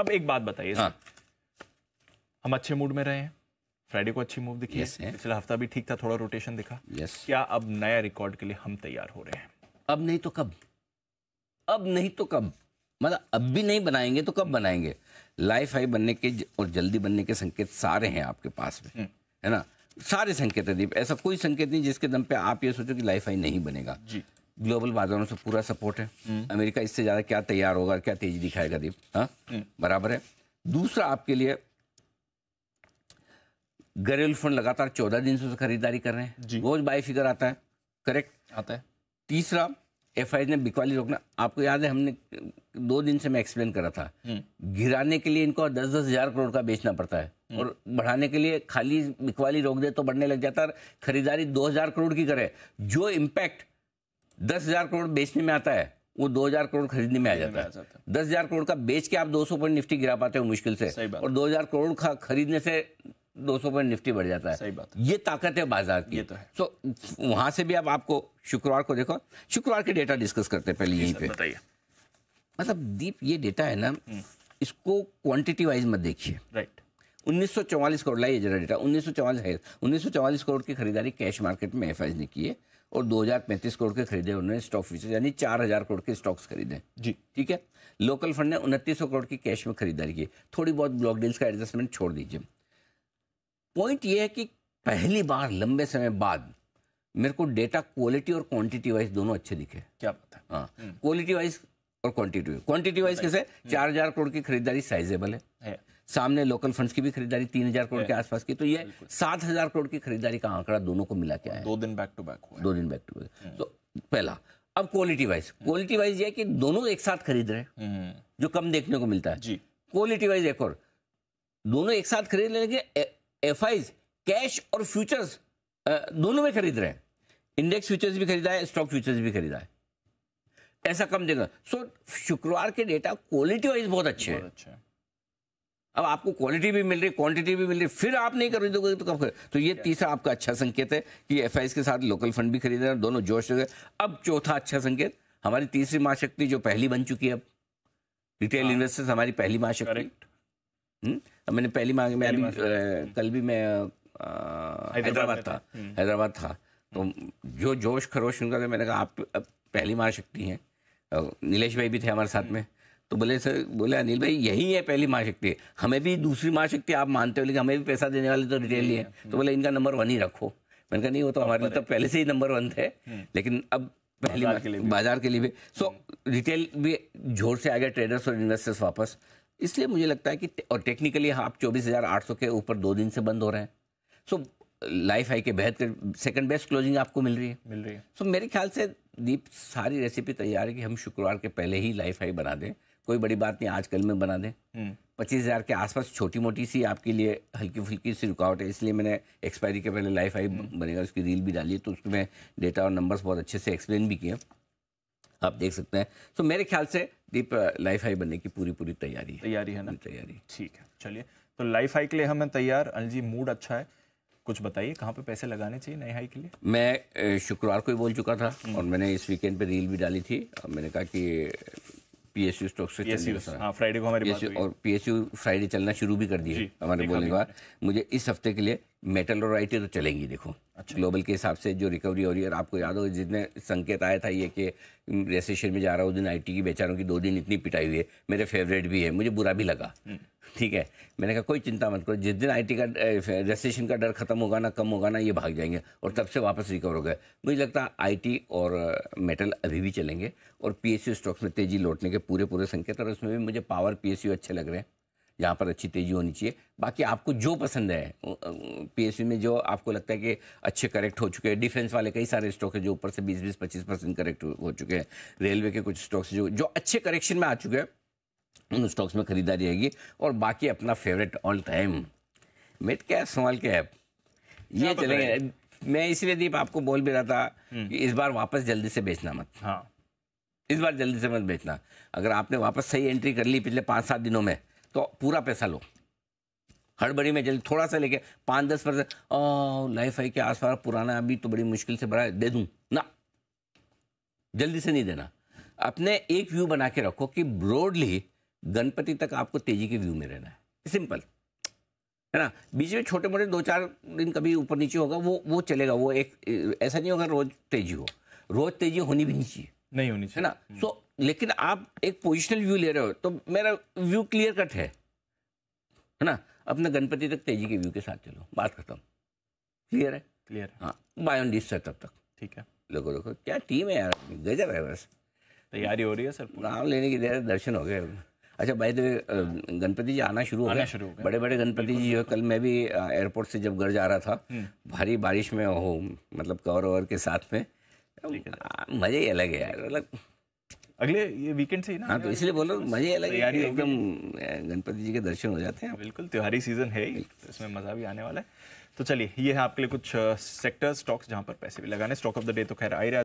अब एक बात बताइए हाँ। हम अच्छे मूड में रहे हैं फ्राइडे को अच्छी मूव दिखी yes, है पिछला हफ्ता भी ठीक था थोड़ा रोटेशन दिखा yes. क्या अब नया रिकॉर्ड के लिए हम तैयार हो रहे हैं अब नहीं तो कब अब नहीं तो कब मतलब अब भी नहीं बनाएंगे तो कब बनाएंगे लाइफ हाई बनने के और जल्दी बनने के संकेत सारे हैं आपके पास में हम्म। है ना सारे संकेत है दीप ऐसा कोई संकेत नहीं जिसके दम पे आप ये सोचो कि लाइफ हाई नहीं बनेगा जी ग्लोबल बाजारों से पूरा सपोर्ट है हम्म। अमेरिका इससे ज़्यादा क्या तैयार होगा क्या तेजी दिखाएगा दीप हाँ हम्म। बराबर है दूसरा आपके लिए घरेलू फंड लगातार चौदह दिन से खरीदारी कर रहे हैं रोज बाई फिगर आता है करेक्ट आता है तीसरा एफ ने बिकवाली रोकना आपको याद है हमने दो दिन से मैं एक्सप्लेन करा था गिराने हम्म। के लिए इनको दस दस हजार करोड़ का बेचना पड़ता है और बढ़ाने के लिए खाली बिकवाली रोक दे तो बढ़ने लग जाता है खरीदारी दो हजार करोड़ की करे जो इम्पैक्ट दस हजार करोड़ बेचने में आता है वो दो हजार करोड़ खरीदने में आ जाता है दस हजार करोड़ का बेच के आप दो सौ पॉइंट निफ्टी गिरा पाते हो मुश्किल से और दो हजार करोड़ का खरीदने से दो सौ पॉइंट निफ्टी बढ़ जाता है सही बात है। ये ताकत है बाजार की ये तो है सो वहां से भी आप आपको शुक्रवार को देखो शुक्रवार के डेटा डिस्कस करते हैं पहले यहीं पे बताइए मतलब दीप ये डेटा है ना हम्म। इसको क्वांटिटी वाइज मत देखिए राइट 1944 करोड़ लाइए जरा डेटा 1944 है 1944 करोड़ की खरीदारी कैश मार्केट में एफ ने की है और 2035 करोड़ के खरीदे उन्होंने स्टॉक फ्यूचर यानी 4000 करोड़ के स्टॉक्स खरीदे जी ठीक है लोकल फंड ने उनतीस करोड़ की कैश में खरीदारी की थोड़ी बहुत ब्लॉक डील्स का एडजस्टमेंट छोड़ दीजिए पॉइंट ये है कि पहली बार लंबे समय बाद मेरे को डेटा क्वालिटी और क्वांटिटी वाइज दोनों अच्छे दिखे क्या पता हाँ क्वालिटी हम्म। वाइज और क्वांटिटी क्वांटिटी वाइज कैसे हम्म। चार हजार करोड़ की खरीदारी साइजेबल है सामने लोकल फंड्स की भी खरीदारी तीन हजार करोड़ के आसपास की तो ये सात हजार करोड़ की खरीदारी का आंकड़ा दोनों को मिला क्या है दो दिन बैक टू बैक हुआ दो दिन बैक टू बैक तो पहला अब क्वालिटी वाइज क्वालिटी वाइज ये कि दोनों एक साथ खरीद रहे hmm. जो कम देखने को मिलता है क्वालिटी वाइज एक और दोनों एक साथ खरीद लेने के एफ कैश और फ्यूचर्स दोनों में खरीद रहे हैं इंडेक्स फ्यूचर्स भी खरीदा है स्टॉक फ्यूचर्स भी खरीदा है ऐसा कम देगा सो so, शुक्रवार के डेटा क्वालिटी वाइज बहुत अच्छे हैं अब आपको क्वालिटी भी मिल रही क्वांटिटी भी मिल रही फिर आप नहीं कर रहे तो, तो कब कर तो ये तीसरा आपका अच्छा संकेत है कि एफ के साथ लोकल फंड भी खरीद रहे हैं दोनों जोश से अब चौथा अच्छा संकेत हमारी तीसरी महाशक्ति जो पहली बन चुकी है अब रिटेल इन्वेस्टर्स हाँ। हमारी पहली महाशक्ति हम्म? मैंने पहली मांग में अभी हम्म। कल भी मैं हैदराबाद था हम्म। हैदराबाद था तो जो जोश खरोश उनका मैंने कहा आप पहली महाशक्ति हैं नीलेश भाई भी थे हमारे साथ में तो बोले सर बोले अनिल भाई यही है पहली महाशक्ति हमें भी दूसरी महाशक्ति आप मानते हो लेकिन हमें भी पैसा देने वाले तो रिटेल ही है हम्म, तो बोले इनका नंबर वन ही रखो मैंने कहा नहीं वो तो हमारे लिए तो पहले से ही नंबर वन थे हम्म। लेकिन अब पहली बाजार के लिए बाजार के लिए भी सो रिटेल हम्म। भी जोर से आ गया ट्रेडर्स और इन्वेस्टर्स वापस इसलिए मुझे लगता है कि और टेक्निकली आप चौबीस हज़ार आठ सौ के ऊपर दो दिन से बंद हो रहे हैं सो लाइफ हाई के बेहतर सेकंड बेस्ट क्लोजिंग आपको मिल रही है मिल रही है सो मेरे ख्याल से दीप सारी रेसिपी तैयार है कि हम शुक्रवार के पहले ही लाइफ हाई बना दें कोई बड़ी बात नहीं आजकल में बना दें हम्म। पच्चीस हज़ार के आसपास छोटी मोटी सी आपके लिए हल्की फुल्की सी रुकावट है इसलिए मैंने एक्सपायरी के पहले लाइफ आई हम्म। बनेगा उसकी रील भी डाली है तो उसमें डेटा और नंबर्स बहुत अच्छे से एक्सप्लेन भी किए आप देख सकते हैं तो मेरे ख्याल से दीप लाइफ हाई बनने की पूरी पूरी तैयारी है तैयारी है ना तैयारी ठीक है चलिए तो लाइफ हाई के लिए हमें तैयार अल जी मूड अच्छा है कुछ बताइए कहाँ पे पैसे लगाने चाहिए नई हाई के लिए मैं शुक्रवार को ही बोल चुका था हम्म। और मैंने इस वीकेंड पे रील भी डाली थी और मैंने कहा कि पीएसयू स्टॉक से हाँ, फ्राइडे को हमारे और पीएसयू फ्राइडे चलना शुरू भी कर दिए हमारे बोलने के बाद मुझे इस हफ्ते के लिए मेटल और आईटी तो चलेंगी देखो अच्छा। ग्लोबल के हिसाब से जो रिकवरी हो रही है और आपको याद हो जितने संकेत आया था ये कि रेसेशन में जा रहा हूँ दिन आईटी की बेचारों की दो दिन इतनी पिटाई हुई है मेरे फेवरेट भी है मुझे बुरा भी लगा हम्म। ठीक है मैंने कहा कोई चिंता मत करो जिस दिन आईटी का रेसेशन का डर खत्म होगा ना कम होगा ना ये भाग जाएंगे और तब से वापस रिकवर हो गए मुझे लगता है आईटी और मेटल अभी भी चलेंगे और पीएसयू स्टॉक्स में तेजी लौटने के पूरे पूरे संकेत और उसमें भी मुझे पावर पीएसयू अच्छे लग रहे हैं जहाँ पर अच्छी तेजी होनी चाहिए बाकी आपको जो पसंद है पीएसयू में जो आपको लगता है कि अच्छे करेक्ट हो चुके हैं डिफेंस वाले कई सारे स्टॉक है जो ऊपर से बीस बीस पच्चीस परसेंट करेक्ट हो चुके हैं रेलवे के कुछ स्टॉक्स जो जो अच्छे करेक्शन में आ चुके हैं उन स्टॉक्स में खरीदारी आएगी और बाकी अपना favourite all time mid cap small cap ये चलेंगे मैं इसलिए दीप आपको बोल भी रहा था हम्म। कि इस बार वापस जल्दी से बेचना मत हाँ इस बार जल्दी से मत बेचना अगर आपने वापस सही एंट्री कर ली पिछले पाँच सात दिनों में तो पूरा पैसा लो हड़बड़ी में जल्दी थोड़ा सा लेके पाँच दस परसेंट लाइफ आई के आसपास पुराना अभी तो बड़ी मुश्किल से भरा दे दूँ ना जल्दी से नहीं देना अपने एक व्यू बना के रखो कि ब्रॉडली गणपति तक आपको तेजी के व्यू में रहना है सिंपल है ना बीच में छोटे मोटे दो चार दिन कभी ऊपर नीचे होगा वो वो चलेगा वो एक ऐसा नहीं होगा रोज तेजी हो रोज तेजी होनी भी नहीं चाहिए नहीं होनी चाहिए है ना सो हम्म। लेकिन आप एक पोजिशनल व्यू ले रहे हो तो मेरा व्यू क्लियर कट है है ना अपने गणपति तक तेजी के व्यू के साथ चलो बात खत्म क्लियर है क्लियर हाँ बाय ऑन सर तब तक ठीक है लोगो देखो क्या टीम है यार गजब है बस तैयारी हो रही है सर नाम लेने की देर दर्शन हो गए अच्छा भाई तो गणपति जी आना शुरू हो गया बड़े बड़े गणपति जी जो कल मैं भी एयरपोर्ट से जब घर जा रहा था हम्म। भारी बारिश में हो मतलब कवर ओवर के साथ में मजा ही अलग है यार मतलब अगले ये वीकेंड से ही ना हाँ तो इसलिए बोलो मजे अलग तैयारी एकदम गणपति जी के दर्शन हो जाते हैं बिल्कुल त्योहारी सीजन है ही तो इसमें मज़ा भी आने वाला है तो चलिए ये है आपके लिए कुछ सेक्टर स्टॉक्स जहाँ पर पैसे भी लगाने स्टॉक ऑफ द डे तो खैर आई